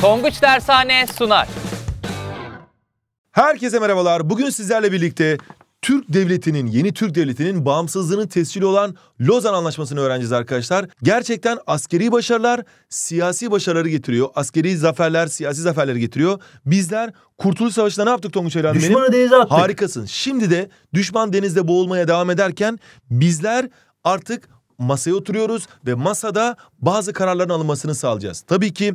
Tonguç Dershane sunar. Herkese merhabalar. Bugün sizlerle birlikte Türk Devleti'nin, yeni Türk Devleti'nin bağımsızlığının tescili olan Lozan Anlaşması'nı öğreneceğiz arkadaşlar. Gerçekten askeri başarılar siyasi başarıları getiriyor. Askeri zaferler siyasi zaferleri getiriyor. Bizler Kurtuluş Savaşı'nda ne yaptık Tonguç Eren Düşmanı denize attık. Harikasın. Şimdi de düşman denizde boğulmaya devam ederken bizler artık masaya oturuyoruz ve masada bazı kararların alınmasını sağlayacağız. Tabii ki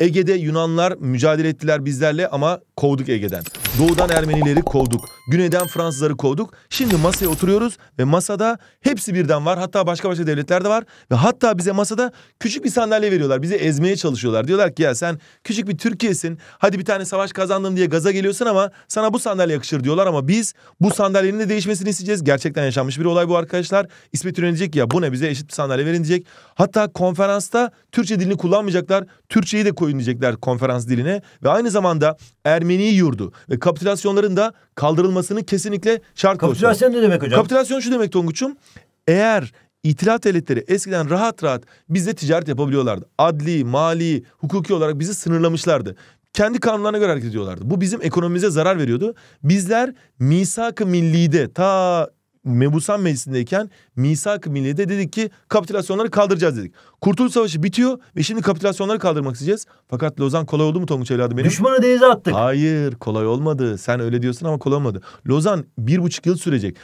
Ege'de Yunanlar mücadele ettiler bizlerle ama kovduk Ege'den. Doğudan Ermenileri kovduk. Güneyden Fransızları kovduk. Şimdi masaya oturuyoruz ve masada hepsi birden var. Hatta başka başka devletler de var. Ve hatta bize masada küçük bir sandalye veriyorlar. Bizi ezmeye çalışıyorlar. Diyorlar ki ya sen küçük bir Türkiye'sin. Hadi bir tane savaş kazandım diye gaza geliyorsun ama sana bu sandalye yakışır diyorlar. Ama biz bu sandalyenin de değişmesini isteyeceğiz. Gerçekten yaşanmış bir olay bu arkadaşlar. İsmet türenecek ya bu ne bize eşit bir sandalye verin diyecek. Hatta konferansta Türkçe dilini kullanmayacaklar. Türkçeyi de koyun diyecekler konferans diline. Ve aynı zamanda Ermeni Ermeni yurdu ve kapitülasyonların da kaldırılmasının kesinlikle şart koştu. Kapitülasyon ne demek hocam? Kapitülasyon şu demek Tonguç'um. Eğer itilat devletleri eskiden rahat rahat bizle ticaret yapabiliyorlardı. Adli, mali, hukuki olarak bizi sınırlamışlardı. Kendi kanunlarına göre hareket ediyorlardı. Bu bizim ekonomimize zarar veriyordu. Bizler misak-ı millide ta Mebusan Meclisi'ndeyken misak-ı millide dedik ki kapitülasyonları kaldıracağız dedik. Kurtuluş Savaşı bitiyor ve şimdi kapitülasyonları kaldırmak isteyeceğiz. Fakat Lozan kolay oldu mu Tonguç evladım benim? Düşmanı denize attık. Hayır kolay olmadı. Sen öyle diyorsun ama kolay olmadı. Lozan bir buçuk yıl sürecek.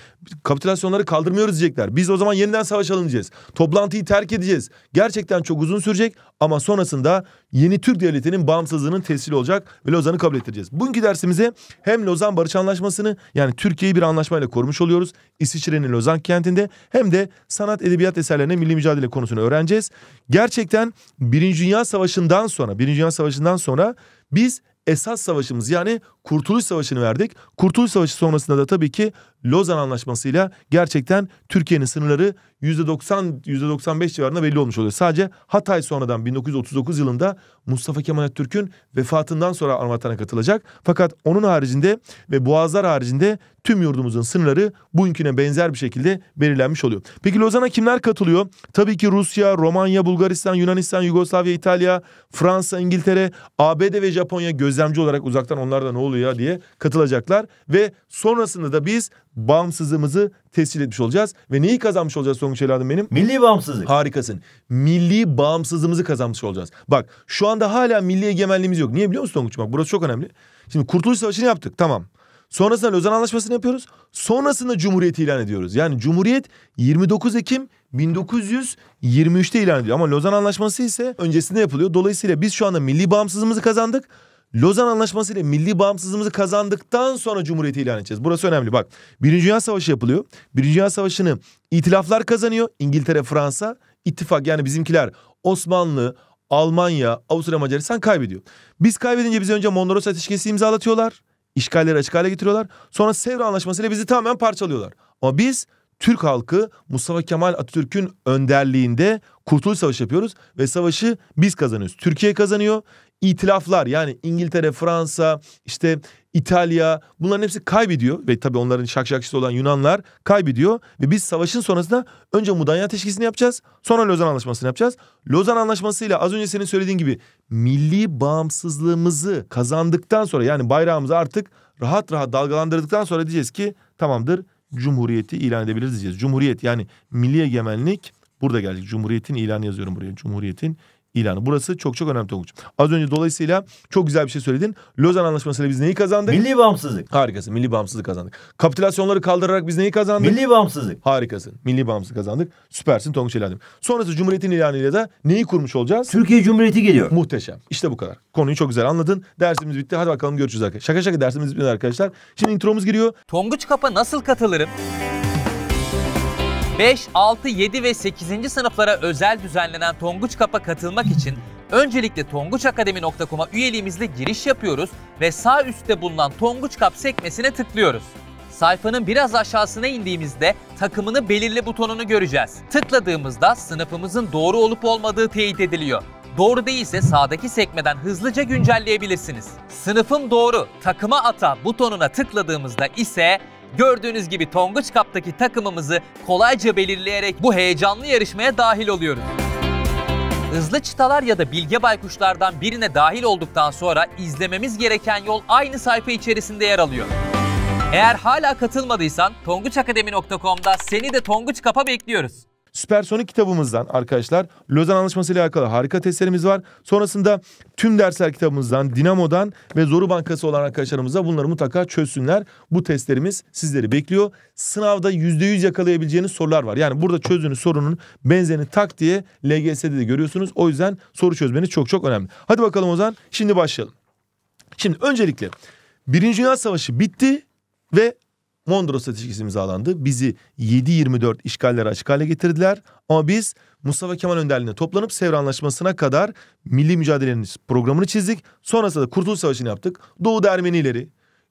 Kapitülasyonları kaldırmıyoruz diyecekler. Biz o zaman yeniden savaş diyeceğiz. Toplantıyı terk edeceğiz. Gerçekten çok uzun sürecek ama sonrasında yeni Türk devletinin bağımsızlığının tescili olacak ve Lozan'ı kabul ettireceğiz. Bugünkü dersimize hem Lozan Barış Anlaşması'nı yani Türkiye'yi bir anlaşmayla korumuş oluyoruz. İsviçre'nin Lozan kentinde hem de sanat edebiyat eserlerine milli mücadele konusunu öğreneceğiz gerçekten Birinci Dünya Savaşı'ndan sonra, Birinci Dünya Savaşı'ndan sonra biz esas savaşımız yani Kurtuluş Savaşı'nı verdik. Kurtuluş Savaşı sonrasında da tabii ki Lozan Anlaşması'yla gerçekten Türkiye'nin sınırları %90 %95 civarında belli olmuş oluyor. Sadece Hatay sonradan 1939 yılında Mustafa Kemal Atatürk'ün vefatından sonra Armatan'a katılacak. Fakat onun haricinde ve Boğazlar haricinde tüm yurdumuzun sınırları bugünküne benzer bir şekilde belirlenmiş oluyor. Peki Lozan'a kimler katılıyor? Tabii ki Rusya, Romanya, Bulgaristan, Yunanistan, Yugoslavya, İtalya, Fransa, İngiltere, ABD ve Japonya gözlemci olarak uzaktan onlar ne oluyor? oluyor diye katılacaklar ve sonrasında da biz bağımsızlığımızı tescil etmiş olacağız ve neyi kazanmış olacağız Songuç evladım benim? Milli bağımsızlık. Harikasın. Milli bağımsızlığımızı kazanmış olacağız. Bak şu anda hala milli egemenliğimiz yok. Niye biliyor musun Songuç? Bak burası çok önemli. Şimdi Kurtuluş Savaşı'nı yaptık tamam. Sonrasında Lozan Anlaşması'nı yapıyoruz. Sonrasında Cumhuriyeti ilan ediyoruz. Yani Cumhuriyet 29 Ekim 1923'te ilan ediyor Ama Lozan Anlaşması ise öncesinde yapılıyor. Dolayısıyla biz şu anda milli bağımsızlığımızı kazandık. Lozan Anlaşması ile milli bağımsızlığımızı kazandıktan sonra Cumhuriyeti ilan edeceğiz. Burası önemli bak. Birinci Dünya Savaşı yapılıyor. Birinci Dünya Savaşı'nı itilaflar kazanıyor. İngiltere, Fransa, ittifak yani bizimkiler Osmanlı, Almanya, Avusturya, Macaristan kaybediyor. Biz kaybedince biz önce Mondros Ateşkesi imzalatıyorlar. İşgalleri açık hale getiriyorlar. Sonra Sevr Anlaşması ile bizi tamamen parçalıyorlar. Ama biz Türk halkı Mustafa Kemal Atatürk'ün önderliğinde Kurtuluş Savaşı yapıyoruz ve savaşı biz kazanıyoruz. Türkiye kazanıyor itilaflar yani İngiltere, Fransa, işte İtalya bunların hepsi kaybediyor ve tabii onların şakşakçısı olan Yunanlar kaybediyor ve biz savaşın sonrasında önce Mudanya Teşkisi'ni yapacağız sonra Lozan Anlaşması'nı yapacağız. Lozan Anlaşması ile az önce senin söylediğin gibi milli bağımsızlığımızı kazandıktan sonra yani bayrağımızı artık rahat rahat dalgalandırdıktan sonra diyeceğiz ki tamamdır cumhuriyeti ilan edebiliriz diyeceğiz. Cumhuriyet yani milli egemenlik burada gelecek. Cumhuriyetin ilanı yazıyorum buraya. Cumhuriyetin ilanı. Burası çok çok önemli Tonguç. Az önce dolayısıyla çok güzel bir şey söyledin. Lozan Anlaşması'yla biz neyi kazandık? Milli bağımsızlık. Harikasın. Milli bağımsızlık kazandık. Kapitülasyonları kaldırarak biz neyi kazandık? Milli bağımsızlık. Harikasın. Milli bağımsızlık kazandık. Süpersin Tonguç ilanım. Sonrası Cumhuriyet'in ilanıyla da neyi kurmuş olacağız? Türkiye Cumhuriyeti geliyor. Muhteşem. İşte bu kadar. Konuyu çok güzel anladın. Dersimiz bitti. Hadi bakalım görüşürüz arkadaşlar. Şaka şaka dersimiz bitti arkadaşlar. Şimdi intromuz giriyor. Tonguç Kap'a nasıl katılırım? 5, 6, 7 ve 8. sınıflara özel düzenlenen Tonguç Kap'a katılmak için öncelikle tonguçakademi.com'a üyeliğimizle giriş yapıyoruz ve sağ üstte bulunan Tonguç Kap sekmesine tıklıyoruz. Sayfanın biraz aşağısına indiğimizde takımını belirli butonunu göreceğiz. Tıkladığımızda sınıfımızın doğru olup olmadığı teyit ediliyor. Doğru değilse sağdaki sekmeden hızlıca güncelleyebilirsiniz. Sınıfım doğru, takıma ata butonuna tıkladığımızda ise Gördüğünüz gibi Tonguç Kap'taki takımımızı kolayca belirleyerek bu heyecanlı yarışmaya dahil oluyoruz. Hızlı çıtalar ya da bilge baykuşlardan birine dahil olduktan sonra izlememiz gereken yol aynı sayfa içerisinde yer alıyor. Eğer hala katılmadıysan tonguçakademi.com'da seni de Tonguç Kap'a bekliyoruz. Süpersonik kitabımızdan arkadaşlar Lozan Anlaşması ile alakalı harika testlerimiz var. Sonrasında tüm dersler kitabımızdan, Dinamo'dan ve Zoru Bankası olan arkadaşlarımıza bunları mutlaka çözsünler. Bu testlerimiz sizleri bekliyor. Sınavda %100 yakalayabileceğiniz sorular var. Yani burada çözdüğünüz sorunun benzerini tak diye LGS'de de görüyorsunuz. O yüzden soru çözmeniz çok çok önemli. Hadi bakalım Ozan şimdi başlayalım. Şimdi öncelikle Birinci Dünya Savaşı bitti ve Mondros Ateşkesi imzalandı. Bizi 7-24 işgallere açık hale getirdiler. Ama biz Mustafa Kemal önderliğine toplanıp Sevr Anlaşması'na kadar milli mücadelenin programını çizdik. Sonrasında da Kurtuluş Savaşı'nı yaptık. Doğu'da Ermenileri,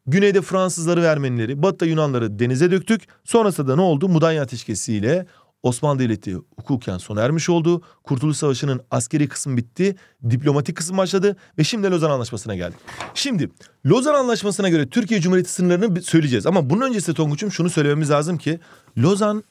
Güneyde Fransızları ve Ermenileri, Batı'da Yunanları denize döktük. Sonrasında da ne oldu? Mudanya Ateşkesi ile Osmanlı Devleti hukuken sona ermiş oldu. Kurtuluş Savaşı'nın askeri kısmı bitti. Diplomatik kısım başladı ve şimdi Lozan Anlaşması'na geldik. Şimdi Lozan Anlaşması'na göre Türkiye Cumhuriyeti sınırlarını söyleyeceğiz. Ama bunun öncesinde Tonguç'um şunu söylememiz lazım ki Lozan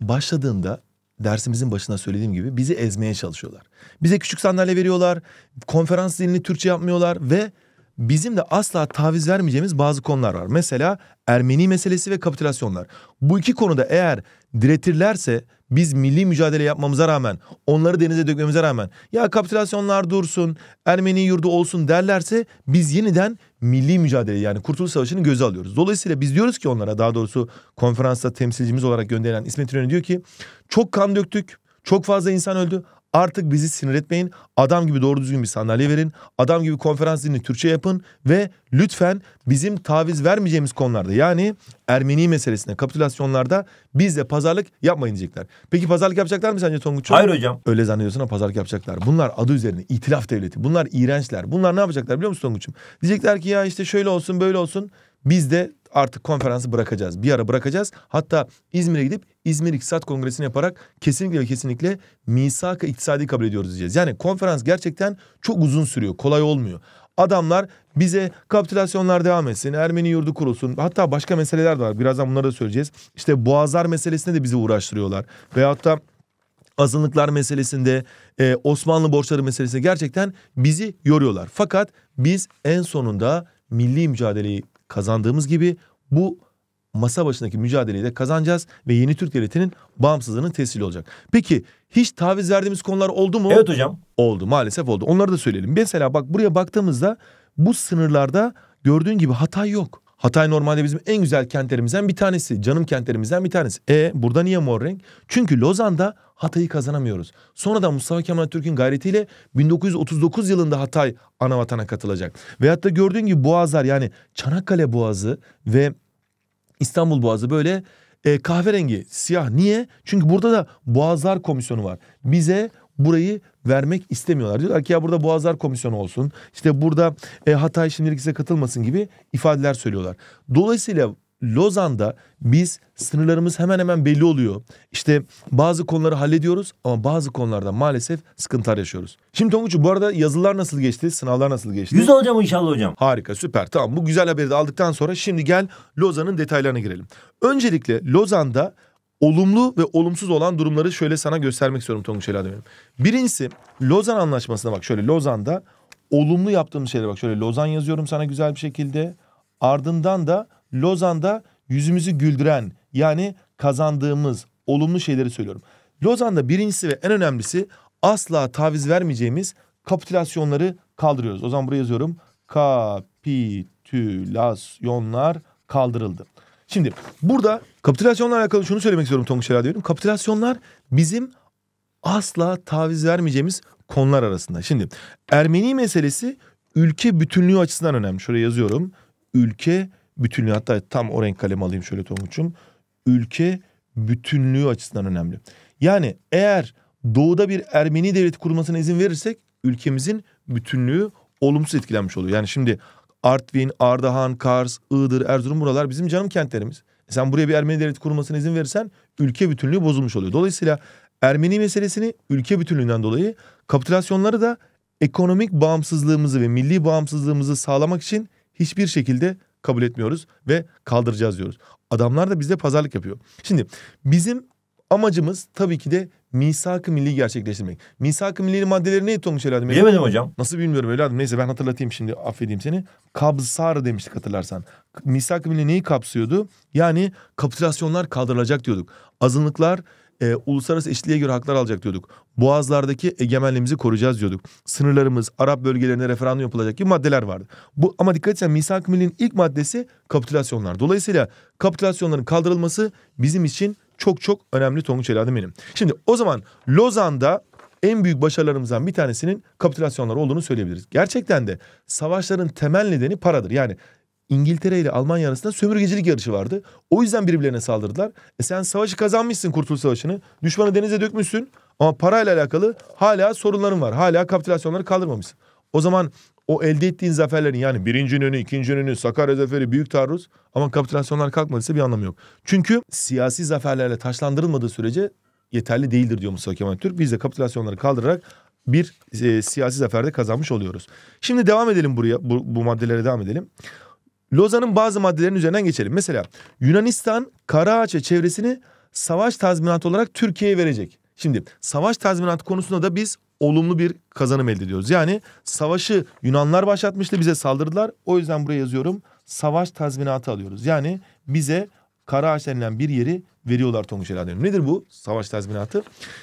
başladığında dersimizin başında söylediğim gibi bizi ezmeye çalışıyorlar. Bize küçük sandalye veriyorlar, konferans dilini Türkçe yapmıyorlar ve bizim de asla taviz vermeyeceğimiz bazı konular var. Mesela Ermeni meselesi ve kapitülasyonlar. Bu iki konuda eğer diretirlerse biz milli mücadele yapmamıza rağmen, onları denize dökmemize rağmen ya kapitülasyonlar dursun, Ermeni yurdu olsun derlerse biz yeniden milli mücadele yani Kurtuluş Savaşı'nı göze alıyoruz. Dolayısıyla biz diyoruz ki onlara daha doğrusu konferansta temsilcimiz olarak gönderilen İsmet İnönü diyor ki çok kan döktük, çok fazla insan öldü. Artık bizi sinir etmeyin. Adam gibi doğru düzgün bir sandalye verin. Adam gibi konferans dinini Türkçe yapın. Ve lütfen bizim taviz vermeyeceğimiz konularda yani Ermeni meselesine kapitülasyonlarda bizle pazarlık yapmayın diyecekler. Peki pazarlık yapacaklar mı sence Tonguç? Hayır hocam. Öyle zannediyorsun ama pazarlık yapacaklar. Bunlar adı üzerine itilaf devleti. Bunlar iğrençler. Bunlar ne yapacaklar biliyor musun Tonguç'um? Diyecekler ki ya işte şöyle olsun böyle olsun. Biz de artık konferansı bırakacağız. Bir ara bırakacağız. Hatta İzmir'e gidip İzmir İktisat Kongresi'ni yaparak kesinlikle ve kesinlikle misaka iktisadi kabul ediyoruz diyeceğiz. Yani konferans gerçekten çok uzun sürüyor. Kolay olmuyor. Adamlar bize kapitülasyonlar devam etsin, Ermeni yurdu kurulsun. Hatta başka meseleler de var. Birazdan bunları da söyleyeceğiz. İşte Boğazlar meselesinde de bizi uğraştırıyorlar. Veyahut da azınlıklar meselesinde, e, Osmanlı borçları meselesinde gerçekten bizi yoruyorlar. Fakat biz en sonunda milli mücadeleyi kazandığımız gibi bu masa başındaki mücadeleyi de kazanacağız ve yeni Türk devletinin bağımsızlığının tescili olacak. Peki hiç taviz verdiğimiz konular oldu mu? Evet hocam. Oldu maalesef oldu. Onları da söyleyelim. Mesela bak buraya baktığımızda bu sınırlarda gördüğün gibi Hatay yok. Hatay normalde bizim en güzel kentlerimizden bir tanesi. Canım kentlerimizden bir tanesi. E burada niye mor renk? Çünkü Lozan'da Hatay'ı kazanamıyoruz. Sonra da Mustafa Kemal Türk'ün gayretiyle 1939 yılında Hatay anavatana katılacak. Veyahut da gördüğün gibi boğazlar yani Çanakkale Boğazı ve İstanbul Boğazı böyle e, kahverengi siyah. Niye? Çünkü burada da Boğazlar Komisyonu var. Bize burayı vermek istemiyorlar. Diyorlar ki ya burada Boğazlar Komisyonu olsun. İşte burada e, Hatay şimdilik size katılmasın gibi ifadeler söylüyorlar. Dolayısıyla Lozan'da biz sınırlarımız hemen hemen belli oluyor. İşte bazı konuları hallediyoruz ama bazı konularda maalesef sıkıntılar yaşıyoruz. Şimdi Tonguç'u bu arada yazılar nasıl geçti? Sınavlar nasıl geçti? Yüz alacağım inşallah hocam. Harika süper tamam bu güzel haberi de aldıktan sonra şimdi gel Lozan'ın detaylarına girelim. Öncelikle Lozan'da olumlu ve olumsuz olan durumları şöyle sana göstermek istiyorum Tonguç Ela benim. Birincisi Lozan Anlaşması'na bak şöyle Lozan'da olumlu yaptığımız şeylere bak. Şöyle Lozan yazıyorum sana güzel bir şekilde. Ardından da Lozan'da yüzümüzü güldüren yani kazandığımız olumlu şeyleri söylüyorum. Lozan'da birincisi ve en önemlisi asla taviz vermeyeceğimiz kapitülasyonları kaldırıyoruz. O zaman buraya yazıyorum. Kapitülasyonlar kaldırıldı. Şimdi burada kapitülasyonla alakalı şunu söylemek istiyorum Tonguç Herhalde diyorum. Kapitülasyonlar bizim asla taviz vermeyeceğimiz konular arasında. Şimdi Ermeni meselesi ülke bütünlüğü açısından önemli. Şuraya yazıyorum. Ülke bütünlüğü hatta tam o renk kalemi alayım şöyle Tonguç'um. Ülke bütünlüğü açısından önemli. Yani eğer doğuda bir Ermeni devleti kurulmasına izin verirsek ülkemizin bütünlüğü olumsuz etkilenmiş oluyor. Yani şimdi Artvin, Ardahan, Kars, Iğdır, Erzurum buralar bizim canım kentlerimiz. E sen buraya bir Ermeni devleti kurulmasına izin verirsen ülke bütünlüğü bozulmuş oluyor. Dolayısıyla Ermeni meselesini ülke bütünlüğünden dolayı kapitülasyonları da ekonomik bağımsızlığımızı ve milli bağımsızlığımızı sağlamak için hiçbir şekilde kabul etmiyoruz ve kaldıracağız diyoruz. Adamlar da bize pazarlık yapıyor. Şimdi bizim amacımız tabii ki de misak-ı milli gerçekleştirmek. Misak-ı milli maddeleri neydi Tonguç evladım? Bilemedim hocam. Nasıl bilmiyorum evladım. Neyse ben hatırlatayım şimdi affedeyim seni. Kabsar demiştik hatırlarsan. Misak-ı milli neyi kapsıyordu? Yani kapitülasyonlar kaldırılacak diyorduk. Azınlıklar e, uluslararası eşitliğe göre haklar alacak diyorduk. Boğazlardaki egemenliğimizi koruyacağız diyorduk. Sınırlarımız, Arap bölgelerinde referandum yapılacak gibi maddeler vardı. Bu ama dikkat etsen Misak Milli'nin ilk maddesi kapitülasyonlar. Dolayısıyla kapitülasyonların kaldırılması bizim için çok çok önemli Tonguç Eladım benim. Şimdi o zaman Lozan'da en büyük başarılarımızdan bir tanesinin kapitülasyonlar olduğunu söyleyebiliriz. Gerçekten de savaşların temel nedeni paradır. Yani İngiltere ile Almanya arasında sömürgecilik yarışı vardı. O yüzden birbirlerine saldırdılar. E sen savaşı kazanmışsın Kurtuluş Savaşı'nı. Düşmanı denize dökmüşsün. Ama parayla alakalı hala sorunların var. Hala kapitülasyonları kaldırmamışsın. O zaman o elde ettiğin zaferlerin yani birinci önü, ikinci önü, Sakarya zaferi, büyük taarruz ama kapitülasyonlar kalkmadıysa bir anlamı yok. Çünkü siyasi zaferlerle taşlandırılmadığı sürece yeterli değildir diyor Mustafa Kemal Türk. Biz de kapitülasyonları kaldırarak bir e, siyasi zaferde kazanmış oluyoruz. Şimdi devam edelim buraya bu, bu maddelere devam edelim. Lozan'ın bazı maddelerinin üzerinden geçelim. Mesela Yunanistan Karaağaç çevresini savaş tazminatı olarak Türkiye'ye verecek. Şimdi savaş tazminatı konusunda da biz olumlu bir kazanım elde ediyoruz. Yani savaşı Yunanlar başlatmıştı bize saldırdılar. O yüzden buraya yazıyorum savaş tazminatı alıyoruz. Yani bize Karaağaç denilen bir yeri veriyorlar Tonguç Helal Nedir bu savaş tazminatı?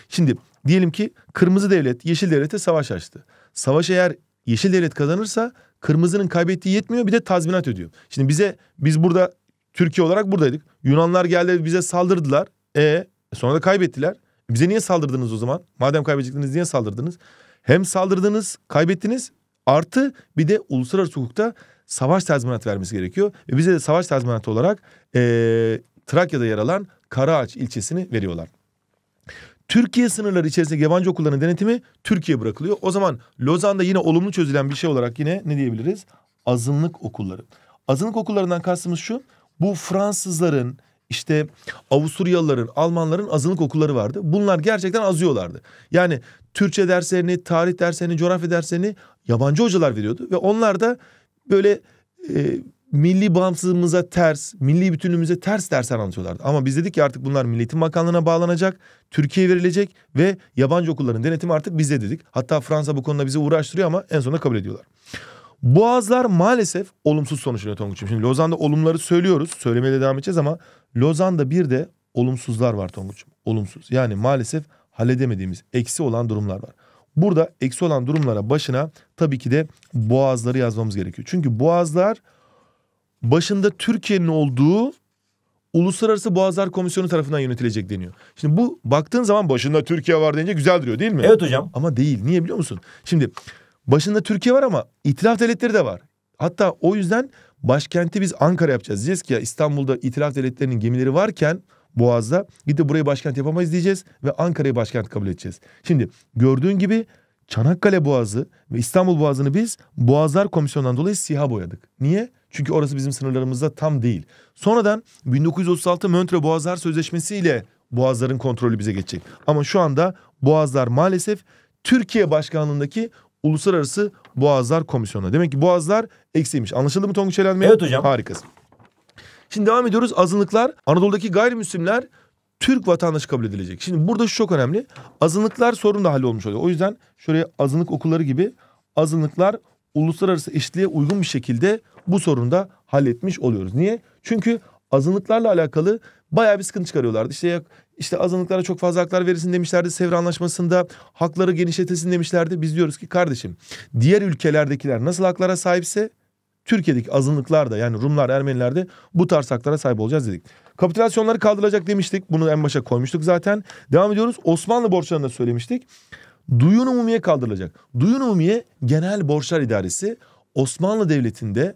Şimdi diyelim ki kırmızı devlet yeşil devlete savaş açtı. Savaş eğer yeşil devlet kazanırsa Kırmızının kaybettiği yetmiyor bir de tazminat ödüyor. Şimdi bize biz burada Türkiye olarak buradaydık. Yunanlar geldi bize saldırdılar. E sonra da kaybettiler. Bize niye saldırdınız o zaman? Madem kaybedecektiniz niye saldırdınız? Hem saldırdınız, kaybettiniz. Artı bir de uluslararası hukukta savaş tazminat vermesi gerekiyor. Ve bize de savaş tazminatı olarak e, Trakya'da yer alan Karaağaç ilçesini veriyorlar. Türkiye sınırları içerisinde yabancı okulların denetimi Türkiye bırakılıyor. O zaman Lozan'da yine olumlu çözülen bir şey olarak yine ne diyebiliriz? Azınlık okulları. Azınlık okullarından kastımız şu. Bu Fransızların işte Avusturyalıların, Almanların azınlık okulları vardı. Bunlar gerçekten azıyorlardı. Yani Türkçe derslerini, tarih derslerini, coğrafya derslerini yabancı hocalar veriyordu. Ve onlar da böyle e, milli bağımsızlığımıza ters, milli bütünlüğümüze ters dersler anlatıyorlardı. Ama biz dedik ki artık bunlar Milli Eğitim Bakanlığı'na bağlanacak, Türkiye'ye verilecek ve yabancı okulların denetimi artık bize dedik. Hatta Fransa bu konuda bizi uğraştırıyor ama en sonunda kabul ediyorlar. Boğazlar maalesef olumsuz sonuçlanıyor Tonguç'um. Şimdi Lozan'da olumları söylüyoruz, söylemeye de devam edeceğiz ama Lozan'da bir de olumsuzlar var Tonguç'um. Olumsuz. Yani maalesef halledemediğimiz, eksi olan durumlar var. Burada eksi olan durumlara başına tabii ki de boğazları yazmamız gerekiyor. Çünkü boğazlar başında Türkiye'nin olduğu Uluslararası Boğazlar Komisyonu tarafından yönetilecek deniyor. Şimdi bu baktığın zaman başında Türkiye var deyince güzel duruyor değil mi? Evet hocam. Ama değil. Niye biliyor musun? Şimdi başında Türkiye var ama itilaf devletleri de var. Hatta o yüzden başkenti biz Ankara yapacağız. Diyeceğiz ki ya İstanbul'da itilaf devletlerinin gemileri varken Boğaz'da gidip burayı başkent yapamayız diyeceğiz ve Ankara'yı başkent kabul edeceğiz. Şimdi gördüğün gibi Çanakkale Boğazı ve İstanbul Boğazı'nı biz Boğazlar Komisyonu'ndan dolayı siyah boyadık. Niye? Çünkü orası bizim sınırlarımızda tam değil. Sonradan 1936 Montre Boğazlar Sözleşmesi ile Boğazların kontrolü bize geçecek. Ama şu anda Boğazlar maalesef Türkiye başkanlığındaki Uluslararası Boğazlar Komisyonu. Demek ki Boğazlar eksiymiş. Anlaşıldı mı Tonguç Elenmeye? Evet hocam. Harikasın. Şimdi devam ediyoruz. Azınlıklar, Anadolu'daki gayrimüslimler Türk vatandaşı kabul edilecek. Şimdi burada şu çok önemli. Azınlıklar sorun da hallolmuş oluyor. O yüzden şuraya azınlık okulları gibi azınlıklar uluslararası eşitliğe uygun bir şekilde bu sorunu da halletmiş oluyoruz. Niye? Çünkü azınlıklarla alakalı bayağı bir sıkıntı çıkarıyorlardı. İşte işte azınlıklara çok fazla haklar verilsin demişlerdi Sevr Anlaşması'nda. Hakları genişletesin demişlerdi. Biz diyoruz ki kardeşim diğer ülkelerdekiler nasıl haklara sahipse Türkiye'deki azınlıklar da yani Rumlar, Ermeniler de bu tarz haklara sahip olacağız dedik. Kapitülasyonları kaldıracak demiştik. Bunu en başa koymuştuk zaten. Devam ediyoruz. Osmanlı borçlarını da söylemiştik. Duyun umumiye kaldırılacak. Duyun umumiye genel borçlar idaresi Osmanlı Devleti'nde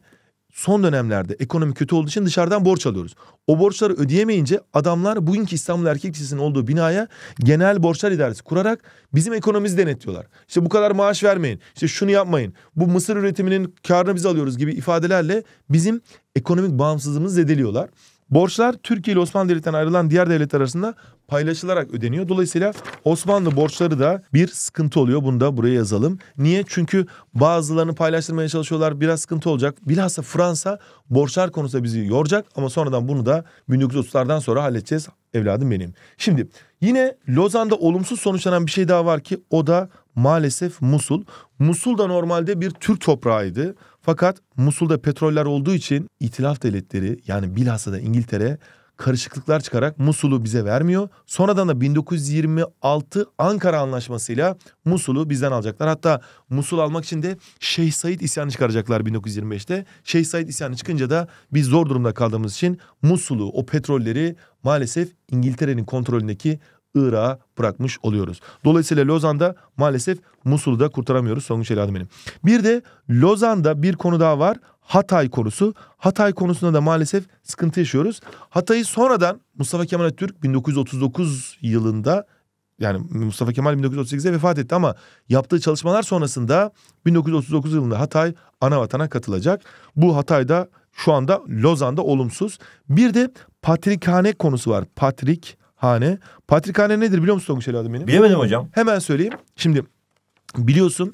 son dönemlerde ekonomi kötü olduğu için dışarıdan borç alıyoruz. O borçları ödeyemeyince adamlar bugünkü İstanbul Erkek Lisesi'nin olduğu binaya genel borçlar idaresi kurarak bizim ekonomimizi denetliyorlar. İşte bu kadar maaş vermeyin, işte şunu yapmayın, bu mısır üretiminin karını biz alıyoruz gibi ifadelerle bizim ekonomik bağımsızlığımızı zedeliyorlar. Borçlar Türkiye ile Osmanlı Devleti'nden ayrılan diğer devletler arasında paylaşılarak ödeniyor. Dolayısıyla Osmanlı borçları da bir sıkıntı oluyor. Bunu da buraya yazalım. Niye? Çünkü bazılarını paylaştırmaya çalışıyorlar. Biraz sıkıntı olacak. Bilhassa Fransa borçlar konusunda bizi yoracak ama sonradan bunu da 1930'lardan sonra halledeceğiz evladım benim. Şimdi yine Lozan'da olumsuz sonuçlanan bir şey daha var ki o da maalesef Musul. Musul da normalde bir Türk toprağıydı. Fakat Musul'da petroller olduğu için itilaf devletleri yani bilhassa da İngiltere karışıklıklar çıkarak Musul'u bize vermiyor. Sonradan da 1926 Ankara Anlaşması'yla Musul'u bizden alacaklar. Hatta Musul almak için de Şeyh Said isyanı çıkaracaklar 1925'te. Şeyh Said isyanı çıkınca da biz zor durumda kaldığımız için Musul'u, o petrolleri maalesef İngiltere'nin kontrolündeki Irak'a bırakmış oluyoruz. Dolayısıyla Lozan'da maalesef Musul'u da kurtaramıyoruz sonuç evladım benim. Bir de Lozan'da bir konu daha var. Hatay konusu. Hatay konusunda da maalesef sıkıntı yaşıyoruz. Hatay'ı sonradan Mustafa Kemal Atatürk 1939 yılında yani Mustafa Kemal 1938'de vefat etti ama yaptığı çalışmalar sonrasında 1939 yılında Hatay ana vatana katılacak. Bu Hatay'da şu anda Lozan'da olumsuz. Bir de patrikhane konusu var. Patrik Hane. Patrikhane nedir biliyor musun Tonguç evladım benim? Bilemedim hocam. Hemen söyleyeyim. Şimdi biliyorsun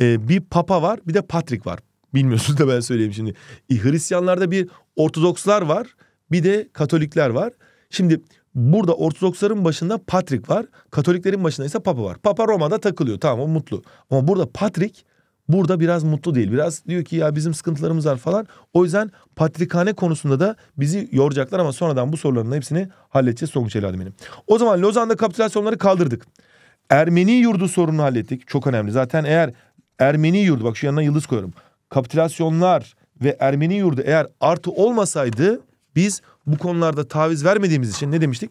e, bir papa var bir de patrik var. Bilmiyorsunuz da ben söyleyeyim şimdi. E, Hristiyanlarda bir Ortodokslar var bir de Katolikler var. Şimdi burada Ortodoksların başında patrik var. Katoliklerin başında ise papa var. Papa Roma'da takılıyor tamam o mutlu. Ama burada patrik burada biraz mutlu değil. Biraz diyor ki ya bizim sıkıntılarımız var falan. O yüzden patrikhane konusunda da bizi yoracaklar ama sonradan bu soruların hepsini halledeceğiz Songuçeli Adem'in. O zaman Lozan'da kapitülasyonları kaldırdık. Ermeni yurdu sorununu hallettik. Çok önemli. Zaten eğer Ermeni yurdu bak şu yanına yıldız koyuyorum. Kapitülasyonlar ve Ermeni yurdu eğer artı olmasaydı biz bu konularda taviz vermediğimiz için ne demiştik?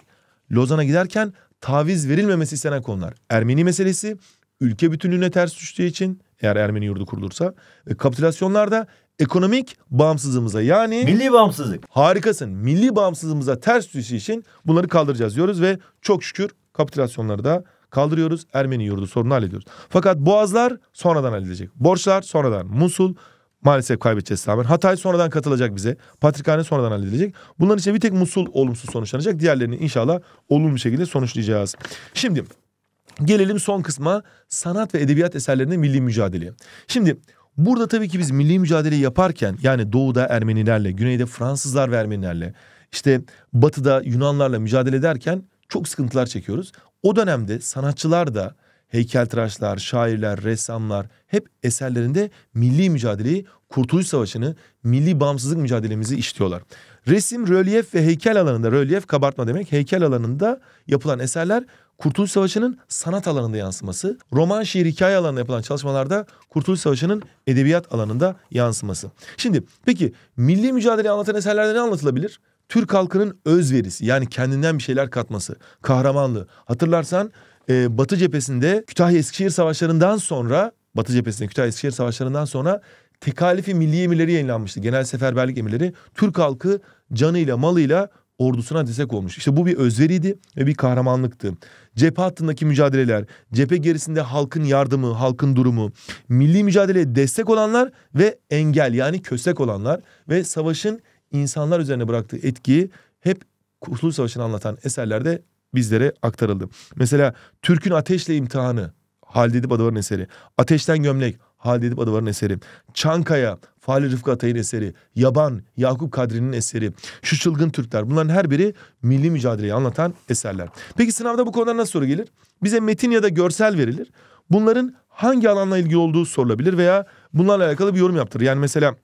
Lozan'a giderken taviz verilmemesi istenen konular. Ermeni meselesi ülke bütünlüğüne ters düştüğü için eğer Ermeni yurdu kurulursa e, kapitülasyonlarda ekonomik bağımsızlığımıza yani milli bağımsızlık. Harikasın. Milli bağımsızlığımıza ters düştüğü için bunları kaldıracağız diyoruz ve çok şükür kapitülasyonları da kaldırıyoruz. Ermeni yurdu sorunu hallediyoruz. Fakat boğazlar sonradan halledecek Borçlar sonradan. Musul maalesef kaybedeceğiz tamamen. Hatay sonradan katılacak bize. Patrikhane sonradan halledilecek. Bunların için bir tek Musul olumsuz sonuçlanacak. Diğerlerini inşallah olumlu bir şekilde sonuçlayacağız. Şimdi Gelelim son kısma sanat ve edebiyat eserlerinde milli mücadele. Şimdi burada tabii ki biz milli mücadele yaparken yani doğuda Ermenilerle, güneyde Fransızlar ve Ermenilerle, işte batıda Yunanlarla mücadele ederken çok sıkıntılar çekiyoruz. O dönemde sanatçılar da heykeltıraşlar, şairler, ressamlar hep eserlerinde milli mücadeleyi, Kurtuluş Savaşı'nı, milli bağımsızlık mücadelemizi işliyorlar. Resim, rölyef ve heykel alanında, rölyef kabartma demek, heykel alanında yapılan eserler Kurtuluş Savaşı'nın sanat alanında yansıması, roman, şiir, hikaye alanında yapılan çalışmalarda Kurtuluş Savaşı'nın edebiyat alanında yansıması. Şimdi peki milli mücadeleyi anlatan eserlerde ne anlatılabilir? Türk halkının özverisi yani kendinden bir şeyler katması, kahramanlığı. Hatırlarsan e, Batı cephesinde Kütahya-Eskişehir savaşlarından sonra Batı cephesinde Kütahya-Eskişehir savaşlarından sonra tekalifi milli emirleri yayınlanmıştı. Genel seferberlik emirleri. Türk halkı canıyla malıyla ordusuna destek olmuş. İşte bu bir özveriydi ve bir kahramanlıktı cephe hattındaki mücadeleler, cephe gerisinde halkın yardımı, halkın durumu, milli mücadeleye destek olanlar ve engel yani kösek olanlar ve savaşın insanlar üzerine bıraktığı etkiyi hep Kurtuluş Savaşı'nı anlatan eserlerde bizlere aktarıldı. Mesela Türk'ün ateşle imtihanı Halide Edip Adavar'ın eseri. Ateşten gömlek, Halide Edip Adavar'ın eseri. Çankaya, Fahri Rıfkı Atay'ın eseri. Yaban, Yakup Kadri'nin eseri. Şu Çılgın Türkler. Bunların her biri milli mücadeleyi anlatan eserler. Peki sınavda bu konuda nasıl soru gelir? Bize metin ya da görsel verilir. Bunların hangi alanla ilgili olduğu sorulabilir veya bunlarla alakalı bir yorum yaptır. Yani mesela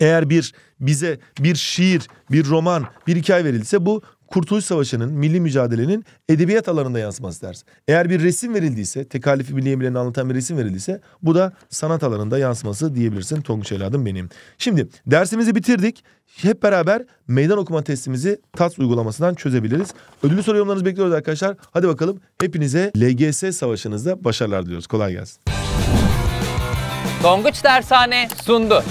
eğer bir bize bir şiir, bir roman, bir hikaye verilse bu Kurtuluş Savaşı'nın, milli mücadelenin edebiyat alanında yansıması ders. Eğer bir resim verildiyse, tekalifi milli emirlerini anlatan bir resim verildiyse bu da sanat alanında yansıması diyebilirsin Tonguç evladım benim. Şimdi dersimizi bitirdik. Hep beraber meydan okuma testimizi TATS uygulamasından çözebiliriz. Ödülü soru yorumlarınızı bekliyoruz arkadaşlar. Hadi bakalım hepinize LGS savaşınızda başarılar diliyoruz. Kolay gelsin. Tonguç Dershane sundu.